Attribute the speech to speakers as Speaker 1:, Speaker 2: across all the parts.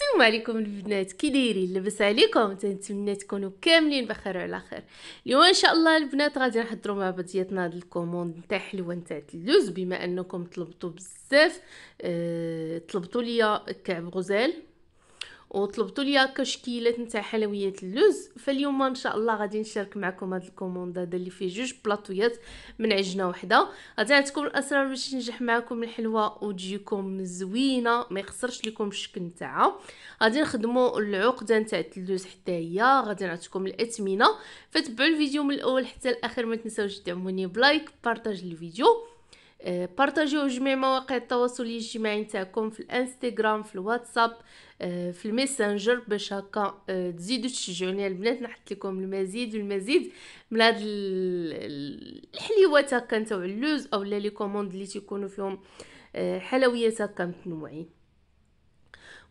Speaker 1: السلام عليكم البنات كي دايرين لاباس عليكم تنتمنى تكونوا كاملين بخير وعلى خير اليوم ان شاء الله البنات غادي نحضروا مع بعضياتنا هاد الكوموند نتاع حلوه نتاع اللوز بما انكم طلبتوا بزاف أه طلبتوا ليا كعب غزال وطلبتوا ليا كشكيلات نتاع حلويات اللوز فاليوم ان شاء الله غادي نشارك معكم هذا الكوموندا هذا اللي فيه جوج بلاطويات من عجنه وحده غادي نعطيكم الاسرار باش تنجح معكم الحلوه وتجيكم زوينه ما يخسرش لكم الشكل نتاعها غادي نخدموا العقده نتاع اللوز حتى هي غادي نعطيكم الاثمنه فتبعوا الفيديو من الاول حتى الاخر ما تنساوش تدعموني بلايك بارطاج الفيديو آه، بارطاجيو جميع مواقع التواصل الاجتماعي تاعكم في الانستغرام في الواتساب آه، في الميسنجر باش هكا آه، تزيدوا تشجعوني البنات نحط لكم المزيد والمزيد من هاد الحليوات هكا نتاع اللوز اولا لي كوموند اللي تيكونوا فيهم حلويات هكا متنوعين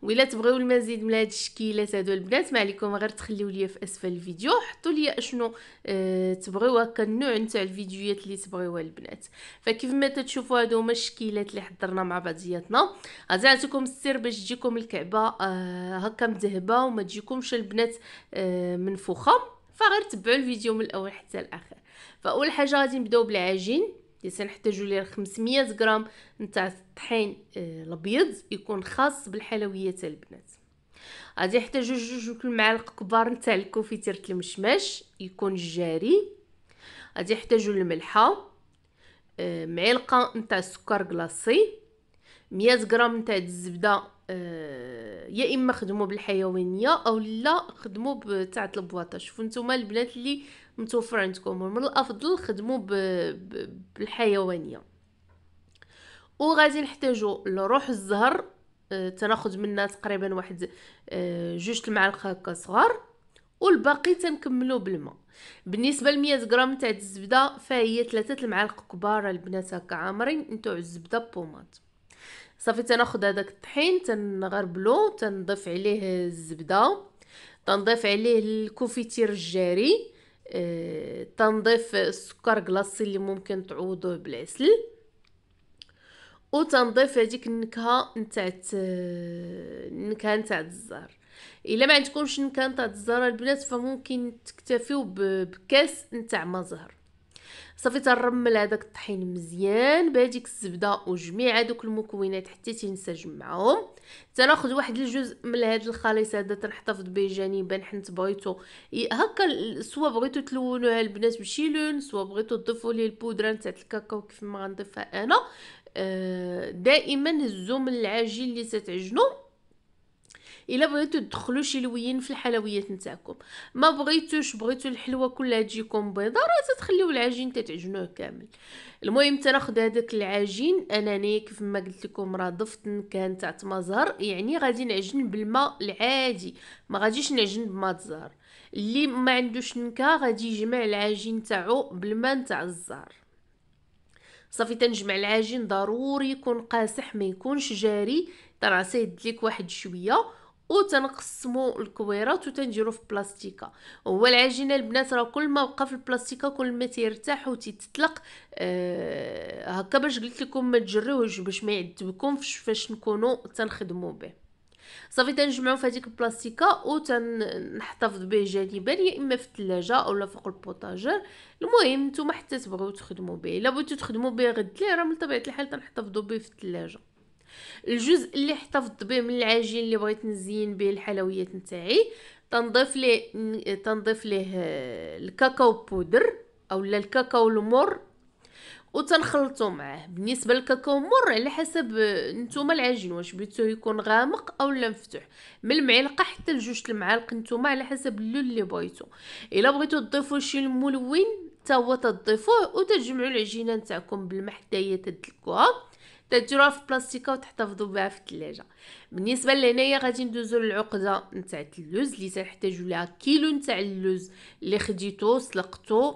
Speaker 1: وإلا تبغيو المزيد من هاد الشكيلات هادو البنات ما عليكم غير تخليو ليا في اسفل الفيديو حطوا ليا اشنو اه تبغيو هكا النوع نتاع الفيديوهات اللي تبغيوها البنات فكيف ما تتشوفوا هادو هما الشكيلات اللي حضرنا مع بعضياتنا غادي نعطيكم السر باش تجيكم الكعبه اه هكا مذهبه وما تجيكمش البنات اه منفوخه فغير تبعوا الفيديو من الاول حتى الاخر فاول حاجه غادي نبداو بالعجين لسه نحتاجو ليه 500 غرام نتاع الطحين آه، الابيض يكون خاص بالحلويات البنات غادي يحتاجو جوج المعالق معالق كبار نتاع الكوفيتير المشماش يكون جاري غادي يحتاجو الملحه آه، معلقه نتاع السكر كلاصي 100 غرام نتاع الزبده آه، يا اما خدموا بالحيوانيه او لا خدموا تاع البواطه شوفوا نتوما البنات اللي متوفر عندكم ومن الافضل خدموا بالحيوانيه وغادي نحتاجو لروح الزهر آه، تناخذ منها تقريبا واحد آه، جوج المعالق هكا صغار والباقي تنكملو بالماء بالنسبه ل 100 غرام تاع الزبده فهي ثلاثه المعالق كبار البنات هكا عامرين نتوع الزبده بوماط صافي تناخذ هذاك الطحين تنغربلو تنضيف عليه الزبده تنضيف عليه الكوفيتير الجاري آه، تنظيف السكر كلاصي اللي ممكن تعوضوه بالعسل وتنظيف هذيك النكهه نتاع آه، النكهه نتاع الزهر الا ما عندكمش النكهه نتاع الزهر البنات فممكن تكتفيو بكاس نتاع ما زهر صافي تنرمل هذاك الطحين مزيان بهذيك الزبده وجميع هذوك المكونات حتى تنسجم معاهم تناخذ واحد الجزء من هذا الخليط هذا تنحتفظ به جانبا حنت بغيتو هكا سوا بغيتو تلونوها البنات بشي لون سوا بغيتو تضيفوا ليه البودره نتاع الكاكاو كيف ما غنضيفها انا آه، دائما هزو من العجين اللي تتعجنو الا بغيتو تدخلوا شي لوين في الحلويات نتاعكم ما بغيتوش بغيتو الحلوه كلها تجيكم بيضاء راه تخليو العجين تتعجنوه كامل المهم تناخد هذاك العجين انني كيف ما قلت لكم راه ضفت كان تاع مزهر يعني غادي نعجن بالماء العادي ما غاديش نعجن بماء الزهر اللي ما عندوش نكهه غادي يجمع العجين تاعو بالماء تاع الزهر صافي تنجمع العجين ضروري يكون قاسح ما يكونش جاري ترى سيد ليك واحد شويه وتنقسموا الكويرات وتنديروا في بلاستيكه هو العجينه البنات راه كل ما بقى في البلاستيكه كل ما تيرتاح وتتطلق أه هكا باش قلت لكم ما تجريوهش باش ما يعذبكمش فاش نكونوا تنخدموا به صافي تنجمعو في هذيك البلاستيكه وتنحتفظ به جانبا يا اما في الثلاجه اولا فوق البوطاجر المهم نتوما حتى تبغيو تخدموا به الا بغيتو تخدموا به غد ليه راه من طبيعه الحال تنحتفظوا به في الثلاجه الجزء اللي احتفظت به من العجين اللي بغيت نزين به الحلويات نتاعي تنضيف ليه تنضيف ليه آه، الكاكاو بودر اولا الكاكاو المر وتنخلطو معاه بالنسبه للكاكاو مر على حسب آه، نتوما العجين واش بغيتو يكون غامق اولا مفتوح من المعلقه حتى لجوج المعالق نتوما على حسب اللون اللي بغيتو الا بغيتو تضيفوا شي ملون تا هو تضيفوه وتجمعوا العجينه نتاعكم بالماء حتى هي تدلكوها تديروها في بلاستيكه وتحتفظوا بها في الثلاجه بالنسبه لهنايا غادي ندوزو للعقده نتاع اللوز اللي تحتاجوا لها كيلو نتاع اللوز اللي خديتو سلقتو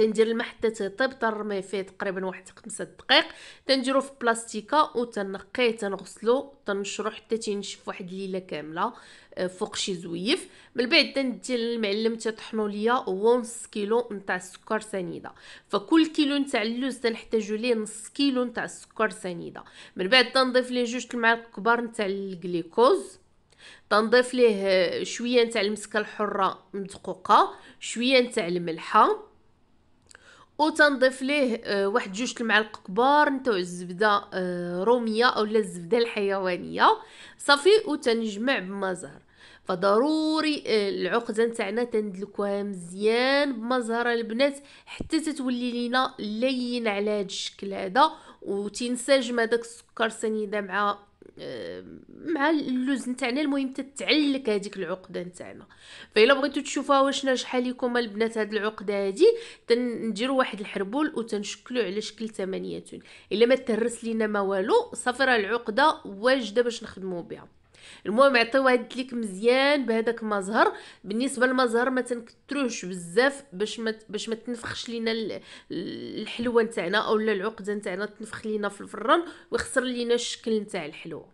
Speaker 1: تندير الماء حتى تطيب تنرمي فيه تقريبا واحد خمسة دقائق تنديرو في بلاستيكه وتنقيه تنغسلو تنشرو حتى تينشف واحد الليله كامله آه، فوق شي زويف من بعد تندي المعلم تطحنو ليا هو نص كيلو نتاع السكر سنيده فكل كيلو نتاع اللوز تنحتاجو ليه نص كيلو نتاع السكر سنيده من بعد تنضيف ليه جوج المعالق كبار نتاع الجليكوز تنضيف ليه آه، شويه نتاع المسكه الحره مدقوقه شويه نتاع الملحه وتنضيف ليه آه، واحد جوج المعالق كبار نتاع الزبده آه، روميه اولا الزبده الحيوانيه صافي وتنجمع بمزهر فضروري آه، العقده نتاعنا تندلكوها مزيان بمزهره البنات حتى تتولي لينا لين على هذا الشكل هذا وتنسجم هذاك السكر سنيده مع مع اللوز نتاعنا المهم تتعلك هذيك العقده نتاعنا فالا بغيتو تشوفوها واش ناجحه لكم البنات هذه العقده هذه تنديروا واحد الحربول وتنشكلوا على شكل ثمانيه الا ما تهرس لينا ما والو صافي راه العقده واجده باش نخدمو بها المهم عطيوها الدليك مزيان بهذاك المزهر بالنسبه للمظهر ما تنكثروش بزاف باش ما باش ما تنفخش لينا الحلوه نتاعنا اولا العقده نتاعنا تنفخ لينا في الفران ويخسر لينا الشكل نتاع الحلوه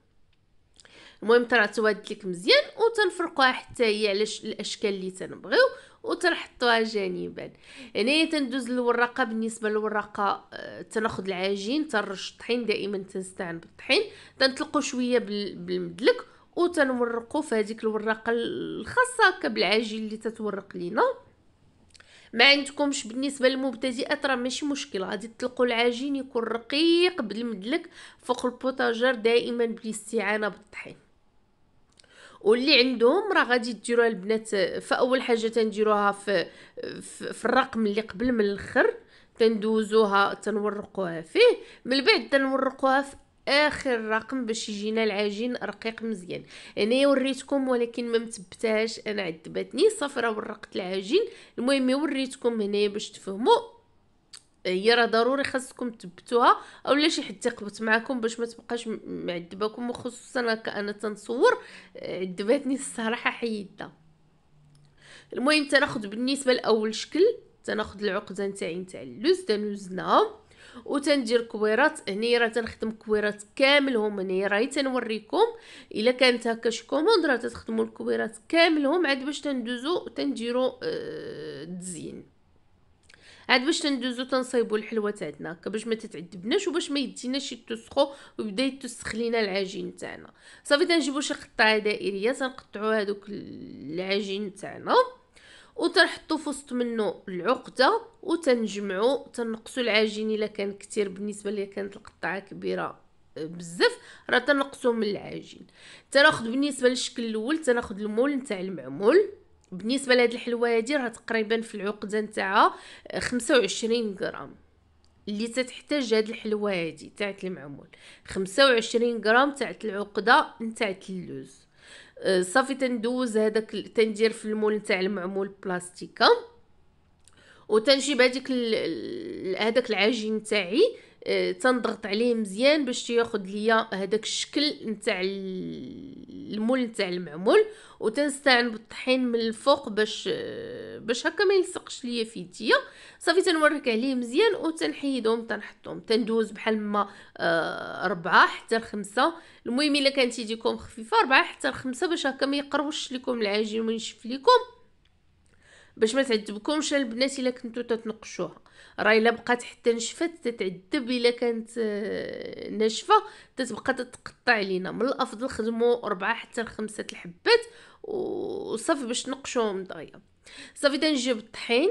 Speaker 1: المهم تنعطيوها الدليك مزيان وتنفرقوها حتى هي على الاشكال اللي تنبغيو وتنحطوها جانبا هنايا يعني تندوز للوراقه بالنسبه للوراقه آه، تناخذ العجين ترش الطحين دائما تنستعن بالطحين تنطلقو شويه بالمدلك وتنورقو في هذيك الوراقه الخاصه هكا بالعجين اللي تتورق لينا ما عندكمش بالنسبه للمبتدئات راه ماشي مشكل غادي تطلقوا العجين يكون رقيق بالمدلك فوق البوتاجر دائما بالاستعانه بالطحين واللي عندهم راه غادي ديروها البنات فاول حاجه تنديروها في, في في الرقم اللي قبل من الاخر تندوزوها تنورقوها فيه من بعد تنورقوها في اخر رقم باش يجينا العجين رقيق مزيان هنايا وريتكم ولكن ما مثبتهاش انا عذبتني صفرة ورقت العجين المهم وريتكم هنايا باش تفهموا هي راه ضروري خاصكم تثبتوها اولا شي حد يقبط معكم باش ما تبقاش معذباكم وخصوصا هكا انا تنصور عذبتني الصراحه حيدها المهم تناخد بالنسبه لاول شكل تناخد العقده نتاعي نتاع اللوز دانوزنا وتندير كويرات هنايا راه تنخدم كويرات كاملهم هنايا راهي تنوريكم الا كانت هكا شي كوموند راه تخدموا الكويرات كاملهم عاد باش تندوزو تنديروا التزيين آه، عاد باش تندوزو تنصايبو الحلوه تاعتنا هكا باش ما تتعذبناش وباش ما يديناش يتسخو ويبدا يتسخ لينا العجين تاعنا صافي تنجيبو شي قطعه دائريه تنقطعو هذوك العجين تاعنا وتنحطو في وسط منه العقده وتنجمعو تنقصو العجين الا كان كتير بالنسبه ليا كانت القطعه كبيره آه، بزاف راه تنقصو من العجين تناخذ بالنسبه للشكل الاول تناخذ المول نتاع المعمول بالنسبه لهاد الحلوه هادي راه تقريبا في العقده نتاعها 25 آه، غرام اللي تتحتاج هاد الحلوه هادي تاعت المعمول 25 غرام تاعت العقده نتاعت اللوز صافي تندوز هذاك تندير في المول تاع المعمول بلاستيكه وتنجيب هذيك هذاك العجين تاعي آه، تنضغط عليه مزيان باش تياخد ليا هذاك الشكل نتاع المول نتاع المعمول وتنستعن بالطحين من الفوق باش آه، باش هكا ما يلصقش ليا في يديا صافي تنورك عليه مزيان وتنحيدهم تنحطهم تندوز بحال ما آه ربعة حتى لخمسة المهم الا كانت يديكم خفيفه ربعة حتى لخمسة باش هكا ما يقروش لكم العجين وينشف لكم باش ما تعذبكمش البنات الا كنتو تتنقشوها راه الا بقات حتى نشفت تتعذب الا كانت آه، ناشفه تتبقى تتقطع علينا من الافضل خدموا أربعة حتى لخمسة الحبات وصافي باش نقشوهم دغيا صافي تنجيب الطحين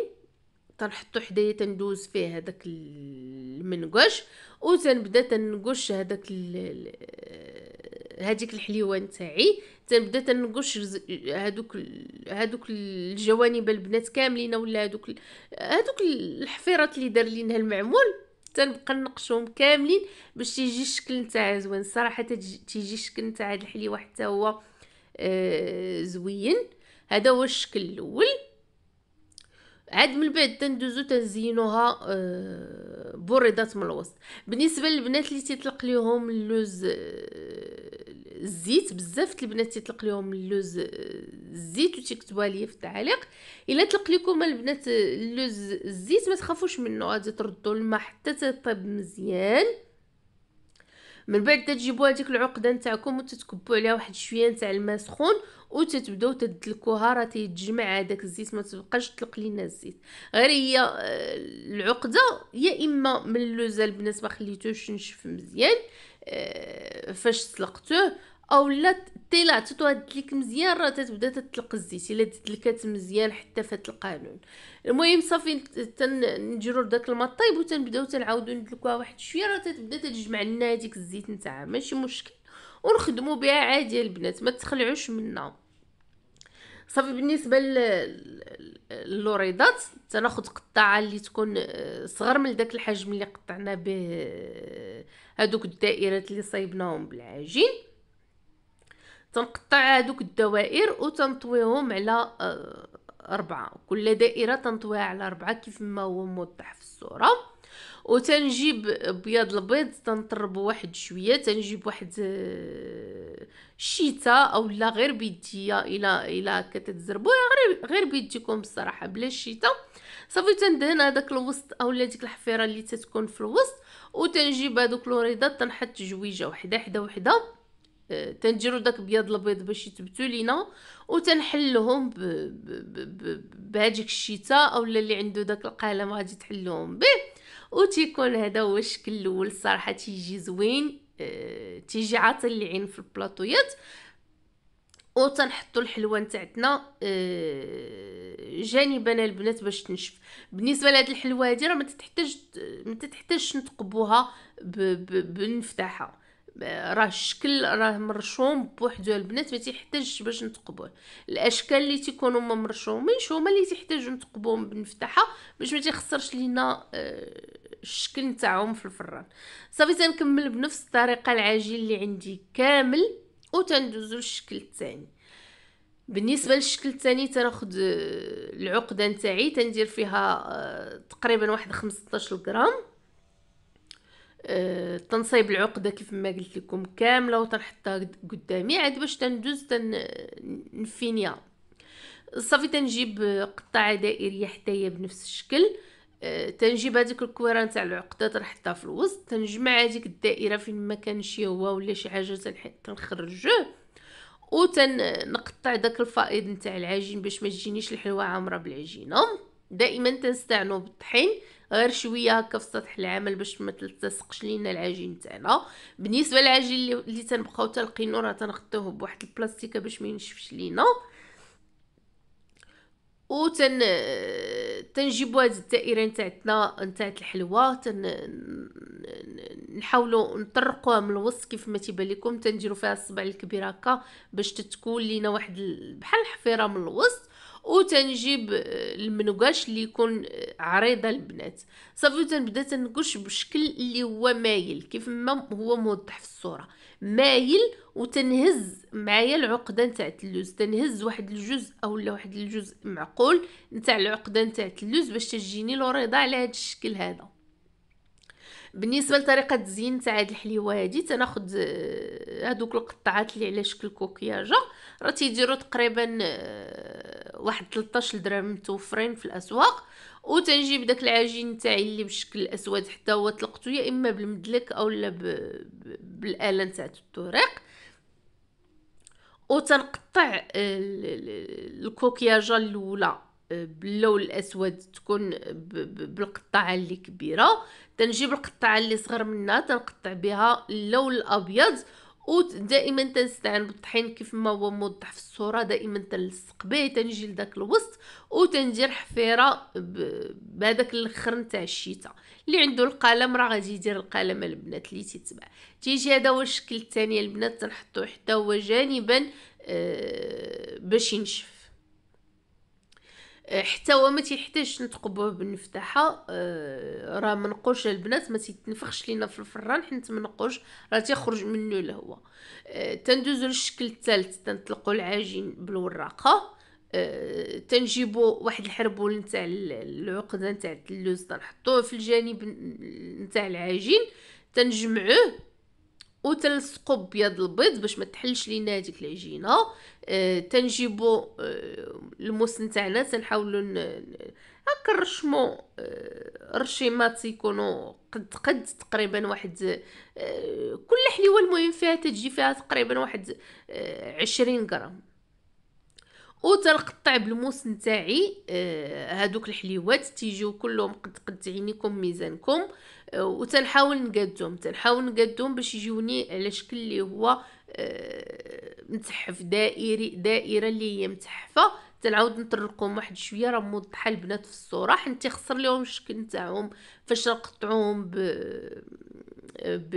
Speaker 1: تنحطو حدايا تندوز فيه هذاك المنقش وتنبدا تنقش هذاك هذيك الحليوه نتاعي تنبدا تنقش هذوك هذوك الجوانب البنات كاملين ولا هذوك هذوك الحفيرات اللي دار لينا المعمول تنبقى نقشهم كاملين باش تيجي الشكل نتاعها زوين الصراحه تيجي الشكل نتاع هاد الحليوه حتى هو آه زوين هذا هو الشكل الاول عاد من بعد تندوزو تنزينوها آه بوريضات من الوسط بالنسبه للبنات اللي تيطلق ليهم اللوز آه، الزيت بزاف البنات تيطلق لهم اللوز آه، الزيت وتكتبوا ليا في التعليق الا طلق لكم البنات آه، اللوز الزيت ما تخافوش منه غادي تردوا الماء حتى تطيب مزيان من بعد تجيبوا هذيك العقده نتاعكم وتتكبوا عليها واحد شويه نتاع الماء سخون وتتبداو تدلكوها راه تيتجمع هذاك الزيت ما تبقاش تطلق لينا الزيت غير هي آه، العقده يا اما من اللوز البنات ما خليتوش ينشف مزيان فاش سلقتوه او لا طلعتو تدلك مزيان راه تتبدا تطلق الزيت الا تدلكات مزيان حتى فات القانون المهم صافي تنجرو داك الماء طايب وتنبداو تنعاودو ندلكوها واحد شويه راه تتبدا تجمع لنا هذيك الزيت نتاعها ماشي مشكل ونخدمو بها عادي البنات ما تخلعوش منها صافي بالنسبه للوريضات تناخذ قطعه اللي تكون آه، صغر من داك الحجم اللي قطعنا به هذوك آه، الدائرات اللي صايبناهم بالعجين تنقطع هذوك الدوائر وتنطويهم على آه، أربعة كل دائرة تنطويها على أربعة كيف ما هو موضح في الصورة وتنجيب بياض البيض تنطربو واحد شويه تنجيب واحد آه، شيتا او لا غير بيديا الى الى كتتزربو غير غير بيديكم الصراحه بلا شيتا صافي تندهن هذاك الوسط اولا ديك الحفيره اللي تتكون في الوسط وتنجيب هذوك الوريضات تنحط جويجه وحده حدا وحده آه، تنجرو داك بياض البيض باش يثبتوا لينا وتنحلهم بهذيك الشيتا اولا اللي عنده داك القلم غادي تحلهم به وتيكون هذا هو الشكل الاول الصراحه تيجي زوين اه تيجي عاطل العين في البلاطويات وتنحطوا الحلوه نتاعتنا اه جانبا البنات باش تنشف بالنسبه لهاد الحلوه هادي راه ما تتحتاج ما تتحتاجش نتقبوها بمفتاحها آه، راه الشكل راه مرشوم بوحدو البنات ما تيحتاجش باش نتقبوه الاشكال اللي تيكونوا ما مرشومينش هما اللي تيحتاجوا نتقبوهم بالمفتاحه باش ما تيخسرش لينا اه الشكل نتاعهم في الفران صافي تنكمل بنفس الطريقه العجين اللي عندي كامل وتندوزو للشكل الثاني بالنسبه للشكل الثاني تاخد آه، العقده نتاعي تندير فيها آه، تقريبا واحد 15 غرام آه، تنصيب العقده كيف ما قلت لكم كامله وتنحطها قدامي عاد باش تندوز تنفينيا صافي تنجيب قطعه دائريه حتى هي بنفس الشكل آه، تنجيب هذيك الكويره نتاع العقده تنحطها في الوسط تنجمع هذيك الدائره فين ما كان شي هو ولا شي حاجه تنخرجه وتنقطع داك الفائض نتاع العجين باش ما تجينيش الحلوه عامره بالعجينه دائما تنستعنوا بالطحين غير شويه هكا في سطح العمل باش ما تلتصقش لينا العجين تاعنا بالنسبه للعجين اللي تنبقاو تلقينو راه تنغطيوه بواحد البلاستيكه باش ما ينشفش لينا وتن تنجيبوا هاد الدائره نتاعتنا نتاعت الحلوى تن نحاولوا نطرقوها من الوسط كيف ما تيبان لكم تنديروا فيها الصبع الكبير هكا باش تتكون لينا واحد بحال الحفيره من الوسط وتنجيب المنقاش اللي يكون عريضه البنات صافي تنبدا تنقش بشكل اللي هو مايل كيف ما هو موضح في الصوره مايل وتنهز معايا العقده نتاع التلوز تنهز واحد الجزء اولا واحد الجزء معقول نتاع العقده نتاع التلوز باش تجيني لوريضه على هذا الشكل هذا بالنسبه لطريقه الزين تاع هاد الحليوه هادي تناخد آه، هادوك القطعات اللي على شكل كوكياجه راه تيديروا تقريبا آه، واحد 13 درهم متوفرين في الاسواق وتنجيب داك العجين تاعي اللي بشكل اسود حتى هو طلقته يا اما بالمدلك اولا ب... بالاله نتاع الطريق وتنقطع الكوكياجا الاولى آه، باللون الاسود تكون بالقطعه اللي كبيره تنجيب القطعه اللي صغر منها تنقطع بها اللون الابيض ودائما تنستعن بالطحين كيف ما هو موضح في الصوره دائما تنلصق به تنجي لداك الوسط وتندير حفيره بهذاك الاخر نتاع الشتاء اللي عنده القلم راه غادي يدير القلم البنات اللي تتبع تيجي هذا هو الشكل الثاني البنات تنحطو حتى هو جانبا آه باش ينشف حتى هو ما تيحتاجش نتقبوه بالمفتاحه أه راه منقوش البنات ما تيتنفخش لينا في الفران حيت منقوش راه تيخرج منه الهواء أه تندوزو للشكل الثالث تنطلقوا العجين بالوراقه أه تنجيبو واحد الحربول نتاع العقده نتاع الدلوز تنحطوه في الجانب نتاع العجين تنجمعوه وتلصقوا بيض البيض باش ما تحلش لينا هذيك العجينه آه الموس آه تنحاولو تاعنا تنحاولوا هكا نرشمو آه رشيمات يكونوا قد قد تقريبا واحد آه كل حليوه المهم فيها تجي فيها تقريبا واحد آه عشرين غرام وتنقطع بالموس نتاعي آه هادوك الحليوات تيجيو كلهم قد قد عينيكم ميزانكم آه وتنحاول نقدهم تنحاول نقدهم باش يجوني على شكل اللي هو آه، متحف دائري دائره اللي هي متحفه تنعاود نطرقهم واحد شويه راه موضحه البنات في الصوره حنت خسر لهم الشكل نتاعهم فاش نقطعوهم ب... ب...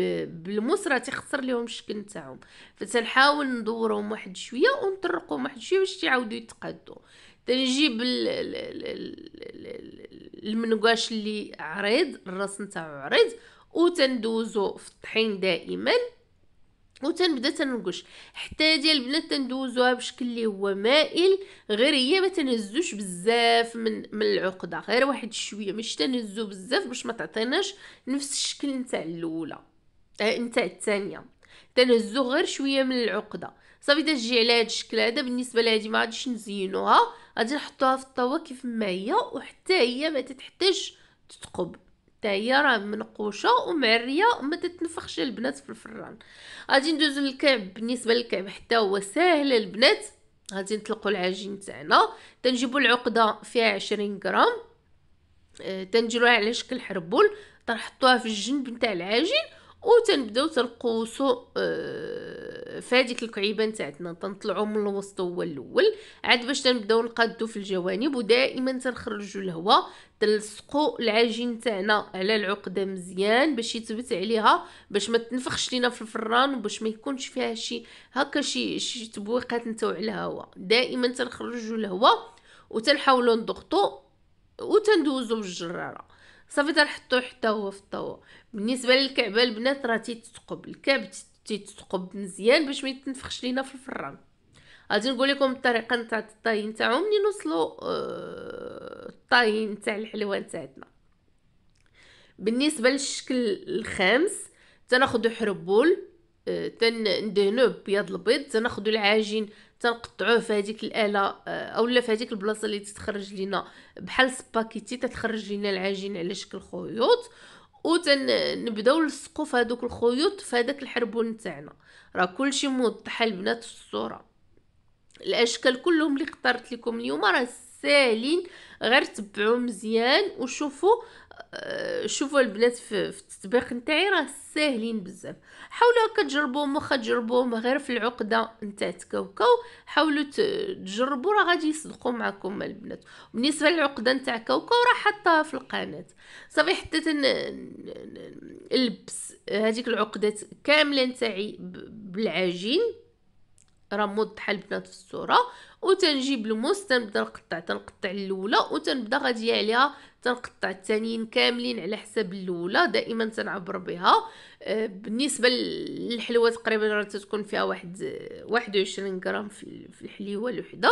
Speaker 1: بالموس راه تيخسر لهم الشكل نتاعهم فتنحاول ندورهم واحد شويه ونطرقهم واحد شويه باش يعاودوا يتقادوا نجيب المنقاش اللي عريض الراس نتاعو عريض وتندوزو في الطحين دائما وتنبدا تنقش حتى ديال البنات تندوزوها بشكل اللي هو مائل غير هي ما تنهزوش بزاف من من العقده غير واحد شويه مش تنهزو بزاف باش ما تعطيناش نفس الشكل نتاع الاولى اه نتاع الثانيه تنهزو غير شويه من العقده صافي تجي على هذا الشكل هذا بالنسبه لهادي ما غاديش نزينوها غادي نحطوها في الطاوه كيف ما هي وحتى هي ما تتحتاج تتقب حتى هي راه منقوشه ومعريه وما تتنفخش البنات في الفران غادي ندوزو للكعب بالنسبه للكعب حتى هو ساهل البنات غادي نطلقوا العجين تاعنا تنجيبوا العقده فيها 20 غرام آه، تنجروها على شكل حربول تنحطوها في الجنب نتاع العجين وتنبداو تنقوسو اه فهاديك الكعيبه نتاعتنا تنطلعو من الوسط هو الاول عاد باش تنبداو نقادو في الجوانب ودائما تنخرجو الهواء تلصقو العجين تاعنا على العقده مزيان باش يثبت عليها باش ما تنفخش لينا في الفران وباش ما يكونش فيها شي هكا شي شي تبويقات نتاعو على الهواء دائما تنخرجو الهواء وتنحاولو نضغطو وتندوزو بالجراره صافي تنحطو حتى هو في الطاو بالنسبه للكعبه البنات راه تيتثقب الكعب تيتقب مزيان باش ما يتنفخش لينا في الفران غادي نقول لكم الطريقه نتاع الطاين نتاعو ملي نوصلوا اه الطاين الحلوه نتاعتنا بالنسبه للشكل الخامس تناخذوا حربول آه، تندهنوه بياض البيض تناخذوا العجين تنقطعوه في هذيك الاله آه، اولا في هذيك البلاصه اللي تتخرج لينا بحال سباكيتي تتخرج لينا العجين على شكل خيوط وتنبداو نلصقوا في هذوك الخيوط في هذاك الحربون تاعنا راه كلشي موضح البنات في الصوره الاشكال كلهم اللي اخترت لكم اليوم راه ساهلين غير تبعوا مزيان وشوفوا آه، شوفوا البنات في, في التطبيق نتاعي راه ساهلين بزاف حاولوا هكا تجربوهم واخا تجربوهم غير في العقده نتاع التكوكو حاولوا تجربوا راه غادي يصدقوا معكم البنات بالنسبه للعقده نتاع كوكو راه حطها في القناه صافي حتى نلبس هذيك العقدات كامله نتاعي بالعجين راه رمض بنات في الصوره وتنجيب الموس تنبدا نقطع تنقطع الاولى وتنبدا غاديه عليها تنقطع الثانيين كاملين على حساب الاولى دائما تنعبر بها آه، بالنسبه للحلوه تقريبا راه تتكون فيها واحد 21 غرام في الحليوه الوحده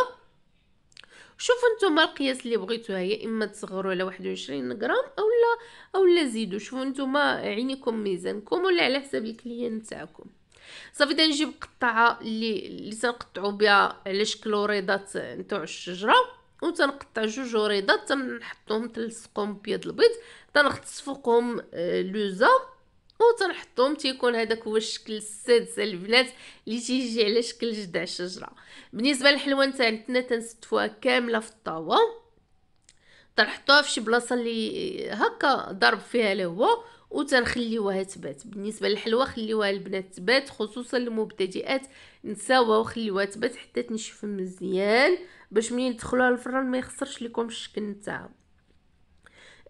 Speaker 1: شوفوا نتوما القياس اللي بغيتوها يا اما تصغروا على 21 غرام اولا اولا زيدوا شوفوا نتوما عينيكم ميزانكم ولا على حساب الكليان تاعكم صافي تنجيب قطعه اللي اللي تنقطعوا بها على شكل وريضات نتوع الشجره وتنقطع جوج وريضات تنحطهم تلصقهم بيض البيض تنغطس فوقهم آه، لوزا وتنحطهم تيكون هذاك هو الشكل السادس البنات اللي تيجي على شكل جدع الشجره بالنسبه للحلوه تاعتنا تنستفوها كامله في الطاوه تنحطوها في شي بلاصه اللي هكا ضرب فيها الهواء وتنخليوها تبات بالنسبه للحلوى خليوها البنات تبات خصوصا المبتدئات نساوها وخليوها تبات حتى تنشف مزيان باش منين تدخلوها للفران ما يخسرش لكم الشكل نتاعها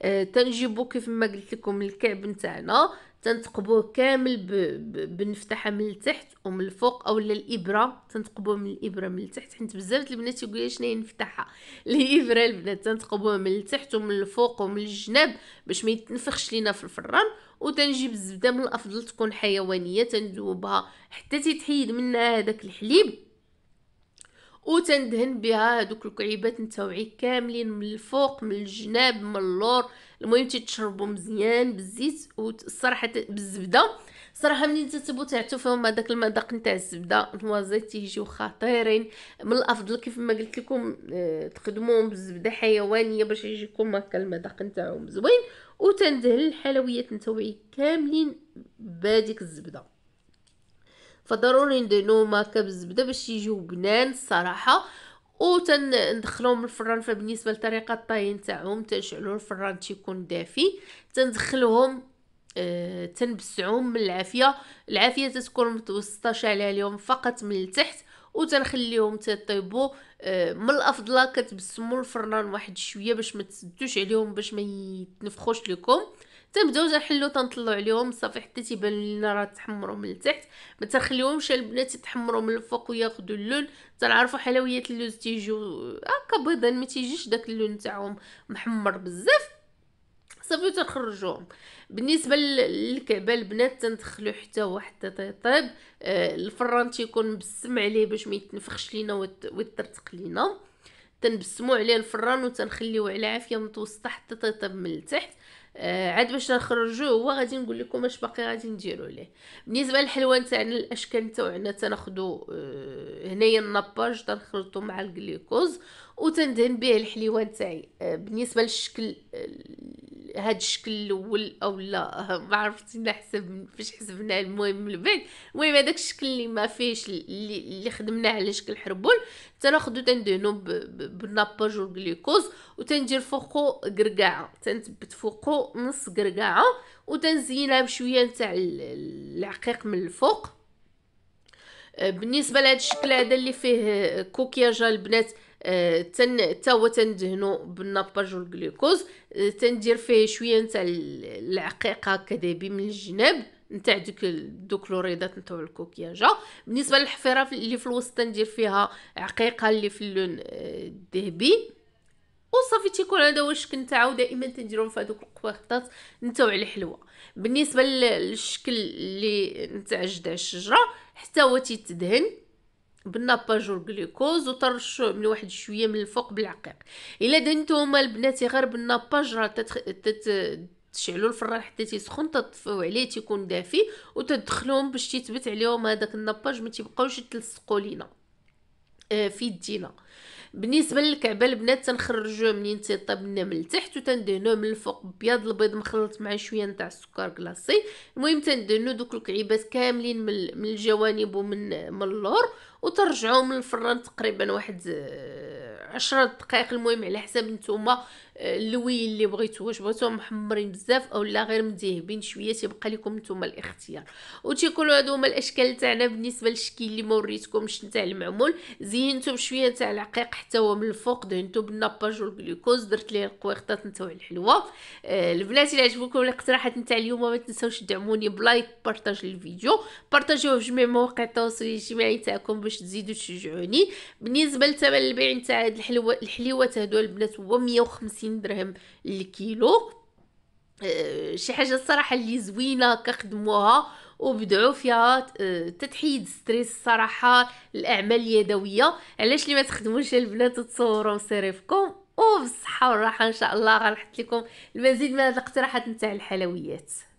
Speaker 1: آه، تنجيبو كيف ما قلت لكم الكعب نتاعنا تنتقبوه كامل ب... ب... بنفتحه من التحت ومن الفوق اولا الابره تنتقبوه من الابره من التحت حيت بزاف البنات يقول لي شنو نفتحها الابره البنات تنتقبوه من التحت ومن الفوق ومن الجناب باش ما يتنفخش لينا في الفران وتنجيب الزبده من الافضل تكون حيوانيه تندوبها حتى تتحيد منها هذاك الحليب وتندهن بها هذوك الكعيبات نتاوعي كاملين من الفوق من الجناب من اللور المهم تيتشربوا مزيان بالزيت والصراحه بالزبده صراحه ملي تتبو تعتو فيهم هذاك المذاق نتاع الزبده هو تيجيو خطيرين من الافضل كيف ما قلت لكم آه، تخدموهم بالزبده حيوانيه باش يجيكم هكا المذاق نتاعهم زوين وتندهن الحلويات نتاوعي كاملين بهذيك الزبده فضروري نديرو هكا بالزبده باش يجيو بنان الصراحه و تندخلوهم الفران فبالنسبه لطريقه الطهي نتاعهم تنشعلو الفران تيكون دافي تندخلوهم أه تنبسعوهم من العافيه العافيه تتكون متوسطه شعلها لهم فقط من التحت وتنخليهم تطيبوا أه من الافضل كتبسموا الفران واحد شويه باش ما تسدوش عليهم باش ما يتنفخوش لكم تنبداو بداو تنحلو تنطلعو عليهم صافي حتى تيبان لينا راه تحمروا من التحت ما تنخليهمش البنات يتحمروا من الفوق وياخذوا اللون تنعرفوا حلويات اللوز تيجيو هكا بيضا ما تيجيش داك اللون تاعهم محمر بزاف صافي تنخرجوهم بالنسبه للكعبه البنات تندخلو حتى هو حتى تيطيب آه، الفران تيكون مبسم عليه باش ما يتنفخش لينا ويترتق لينا تنبسمو عليه الفران وتنخليوه على عافيه متوسطه حتى تيطيب من التحت آه عاد باش نخرجوه هو غادي نقول لكم اش باقي غادي نديرو ليه بالنسبه للحلوان تاعنا الاشكال تاعنا تناخذوا آه هنايا الناباج تنخلطو مع الجليكوز وتندهن به الحليوان تاعي آه بالنسبه للشكل آه، هاد الشكل الاول او لا ما عرفتي نحسب فاش حسبناه المهم من بعد المهم هذاك الشكل اللي ما فيهش اللي, اللي خدمناه على شكل حربول ناخذو تندهنو بالناباج والجلوكوز وتندير فوقو قرقاعه تنثبت فوقو نص قرقاعه وتنزينها بشويه نتاع العقيق من الفوق آه، بالنسبه لهذا الشكل هذا اللي فيه كوكياج البنات تن هو تندهنو بالناباج والجلوكوز آه، تندير فيه شويه نتاع العقيق هكا دابي من الجناب نتاع دوك دوك لوريدات نتاع الكوكياجا بالنسبه للحفيره اللي في الوسط تندير فيها عقيقه اللي في اللون آه، الذهبي وصافي تيكون هذا هو الشكل نتاعو دائما تنديرهم في هذوك القويطات نتاعو على الحلوه بالنسبه للشكل اللي نتاع جذع الشجره حتى هو تيتدهن بالناباج والجلوكوز وطرش من واحد شويه من الفوق بالعقيق الا دنتو البنات غير بالناباج راه تتخ... تت... تشعلوا الفران حتى تيسخن تطفيو عليه تيكون دافي وتدخلوهم باش تثبت عليهم هذاك الناباج ما تيبقاوش يتلصقوا لينا آه في يدينا بالنسبه للكعبه البنات تنخرجوه منين تيطيب لنا من التحت وتندهنوه من الفوق بياض البيض مخلط مع شويه نتاع السكر كلاصي المهم تندهنو دوك الكعيبات كاملين من الجوانب ومن من اللور وترجعوا من الفران تقريبا واحد آه، عشرة دقائق المهم على حساب نتوما آه، اللوين اللي بغيتو واش بغيتوهم محمرين بزاف اولا غير مذهبين شويه تيبقى لكم نتوما الاختيار وتيكونوا هادو هما الاشكال تاعنا بالنسبه للشكل اللي موريتكمش نتاع المعمول زينتو بشويه تاع العقيق حتى هو من الفوق دهنتو بالناباج والجلوكوز درت ليه القويخطات نتاعو الحلوه آه البنات اللي عجبوكم الاقتراحات نتاع اليوم ما تنساوش تدعموني بلايك بارطاج الفيديو بارطاجيوه في جميع مواقع التواصل الاجتماعي تاعكم باش باش تزيدوا تشجعوني بالنسبه لثمن البيع نتاع هاد الحلوه الحليوات هادو البنات هو 150 درهم الكيلو أه شي حاجه الصراحه اللي زوينه كخدموها وبدعوا فيها آه، تتحيد ستريس الصراحه الاعمال اليدويه علاش اللي ما تخدموش البنات وتصوروا مصاريفكم وبالصحه والراحه ان شاء الله غنحط لكم المزيد من هاد الاقتراحات نتاع الحلويات